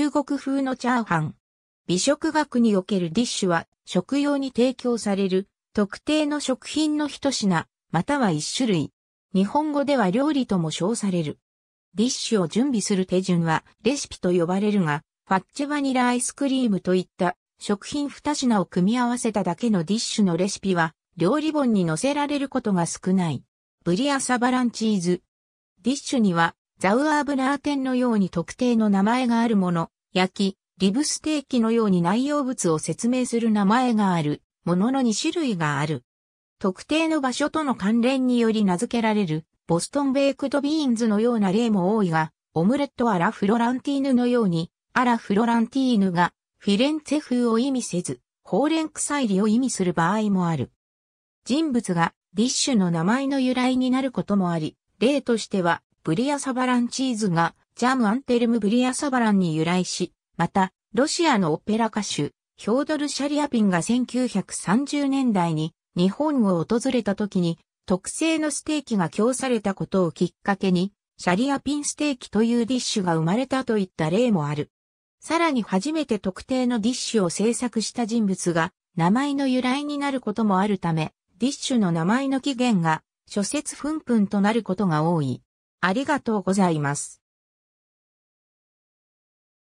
中国風のチャーハン。美食学におけるディッシュは食用に提供される特定の食品の一品、または一種類。日本語では料理とも称される。ディッシュを準備する手順はレシピと呼ばれるが、ファッチェバニラアイスクリームといった食品二品を組み合わせただけのディッシュのレシピは料理本に載せられることが少ない。ブリアサバランチーズ。ディッシュにはザウアーブラーテンのように特定の名前があるもの、焼き、リブステーキのように内容物を説明する名前がある、ものの2種類がある。特定の場所との関連により名付けられる、ボストンベイクドビーンズのような例も多いが、オムレットアラフロランティーヌのように、アラフロランティーヌが、フィレンツェ風を意味せず、ほうれん草入りを意味する場合もある。人物が、ディッシュの名前の由来になることもあり、例としては、ブリアサバランチーズが、ジャム・アンテルム・ブリアサバランに由来し、また、ロシアのオペラ歌手、ヒョードル・シャリアピンが1930年代に日本を訪れた時に特製のステーキが供されたことをきっかけにシャリアピンステーキというディッシュが生まれたといった例もある。さらに初めて特定のディッシュを制作した人物が名前の由来になることもあるため、ディッシュの名前の起源が諸説ふんふんとなることが多い。ありがとうございます。